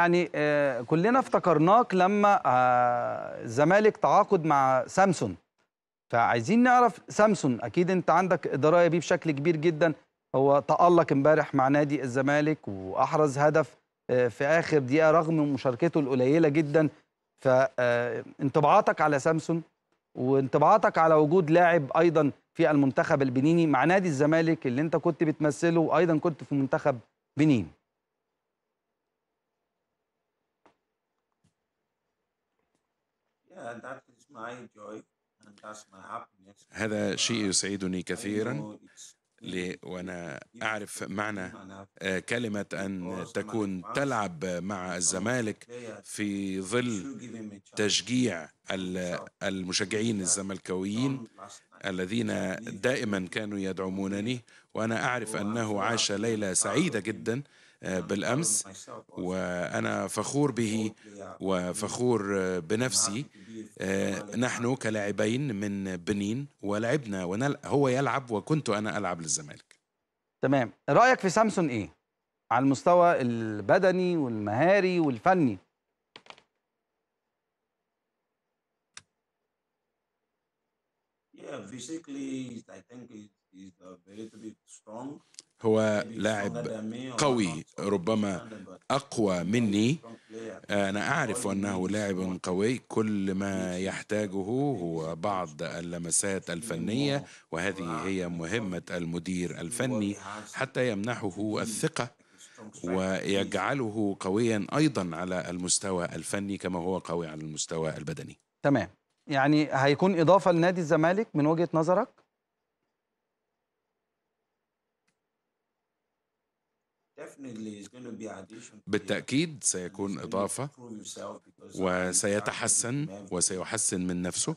يعني آه، كلنا افتكرناك لما الزمالك آه، تعاقد مع سامسون فعايزين نعرف سامسون اكيد انت عندك درايه بيه بشكل كبير جدا هو تألق امبارح مع نادي الزمالك واحرز هدف آه، في اخر دقيقه رغم مشاركته القليله جدا فانطباعاتك على سامسون وانطباعاتك على وجود لاعب ايضا في المنتخب البنيني مع نادي الزمالك اللي انت كنت بتمثله وايضا كنت في منتخب بنين هذا شيء uh, يسعدني كثيرا وأنا أعرف معنى آه، كلمة أن تكون تلعب مع الزمالك في ظل تشجيع المشجعين الزملكاويين الذين دائما كانوا يدعمونني وأنا أعرف أنه عاش ليلة سعيدة جدا آه، بالأمس وأنا فخور به وفخور آه، بنفسي آه، نحن كلاعبين من بنين ولعبنا هو يلعب وكنت أنا ألعب للزمالك تمام رأيك في سامسون إيه؟ على المستوى البدني والمهاري والفني هو لاعب قوي ربما أقوى مني أنا أعرف أنه لاعب قوي كل ما يحتاجه هو بعض اللمسات الفنية وهذه هي مهمة المدير الفني حتى يمنحه الثقة ويجعله قويا أيضا على المستوى الفني كما هو قوي على المستوى البدني تمام يعني هيكون إضافة لنادي الزمالك من وجهة نظرك؟ بالتأكيد سيكون إضافة وسيتحسن وسيحسن من نفسه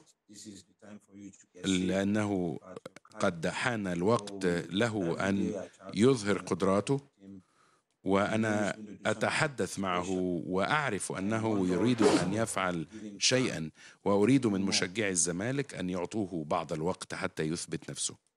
لأنه قد حان الوقت له أن يظهر قدراته وأنا أتحدث معه وأعرف أنه يريد أن يفعل شيئا وأريد من مشجعي الزمالك أن يعطوه بعض الوقت حتى يثبت نفسه